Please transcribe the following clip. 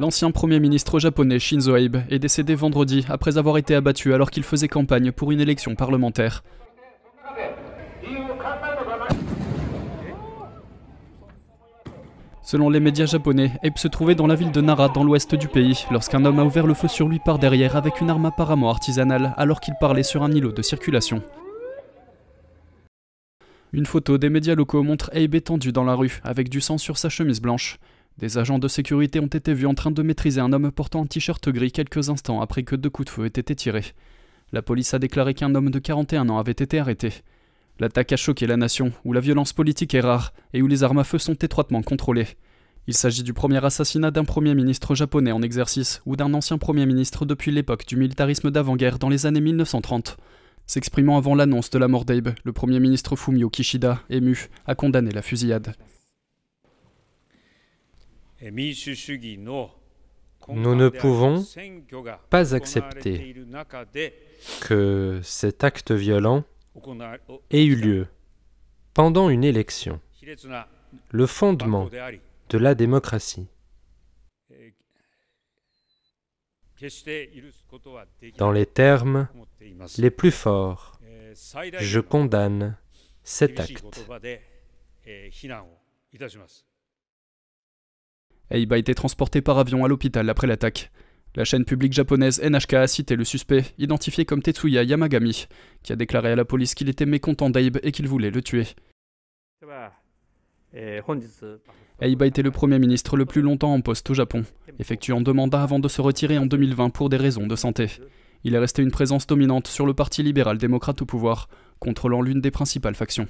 L'ancien Premier ministre japonais Shinzo Abe est décédé vendredi après avoir été abattu alors qu'il faisait campagne pour une élection parlementaire. Selon les médias japonais, Abe se trouvait dans la ville de Nara, dans l'ouest du pays, lorsqu'un homme a ouvert le feu sur lui par derrière avec une arme apparemment artisanale alors qu'il parlait sur un îlot de circulation. Une photo des médias locaux montre Abe étendu dans la rue, avec du sang sur sa chemise blanche. Des agents de sécurité ont été vus en train de maîtriser un homme portant un t-shirt gris quelques instants après que deux coups de feu aient été tirés. La police a déclaré qu'un homme de 41 ans avait été arrêté. L'attaque a choqué la nation, où la violence politique est rare et où les armes à feu sont étroitement contrôlées. Il s'agit du premier assassinat d'un premier ministre japonais en exercice ou d'un ancien premier ministre depuis l'époque du militarisme d'avant-guerre dans les années 1930. S'exprimant avant l'annonce de la mort d'Abe, le premier ministre Fumio Kishida, ému, a condamné la fusillade. Nous ne pouvons pas accepter que cet acte violent ait eu lieu pendant une élection, le fondement de la démocratie. Dans les termes les plus forts, je condamne cet acte. Aiba a été transporté par avion à l'hôpital après l'attaque. La chaîne publique japonaise NHK a cité le suspect, identifié comme Tetsuya Yamagami, qui a déclaré à la police qu'il était mécontent d'Aiba et qu'il voulait le tuer. Aiba était le Premier ministre le plus longtemps en poste au Japon, effectuant deux mandats avant de se retirer en 2020 pour des raisons de santé. Il est resté une présence dominante sur le Parti libéral-démocrate au pouvoir, contrôlant l'une des principales factions.